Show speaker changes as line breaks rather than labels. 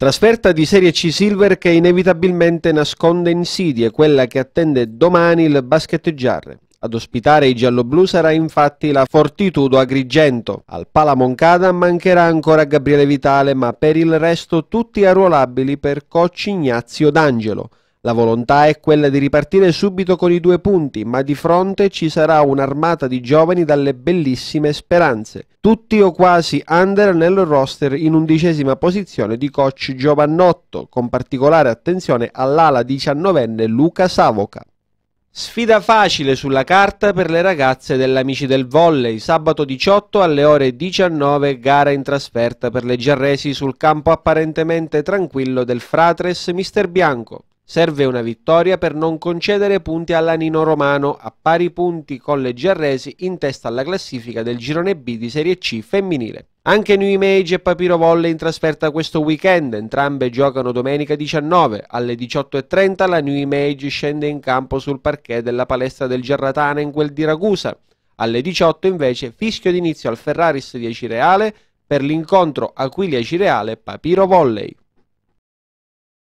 Trasferta di Serie C Silver che inevitabilmente nasconde insidie, quella che attende domani il basket Giarre. Ad ospitare i gialloblu sarà infatti la Fortitudo Agrigento. Al Pala Moncada mancherà ancora Gabriele Vitale, ma per il resto tutti arruolabili per coach Ignazio D'Angelo. La volontà è quella di ripartire subito con i due punti, ma di fronte ci sarà un'armata di giovani dalle bellissime speranze. Tutti o quasi under nel roster in undicesima posizione di coach Giovannotto, con particolare attenzione all'ala diciannovenne Luca Savoca. Sfida facile sulla carta per le ragazze dell'Amici del Volley, sabato 18 alle ore 19 gara in trasferta per le Giarresi sul campo apparentemente tranquillo del Fratres Mister Bianco. Serve una vittoria per non concedere punti alla Nino Romano, a pari punti con le Giarresi in testa alla classifica del girone B di Serie C femminile. Anche New Image e Papiro Volley in trasferta questo weekend, entrambe giocano domenica 19. Alle 18.30 la New Image scende in campo sul parquet della palestra del Gerratana in quel di Ragusa. Alle 18 invece fischio d'inizio al Ferraris 10 Reale per l'incontro Aquilia Cireale Papiro Volley.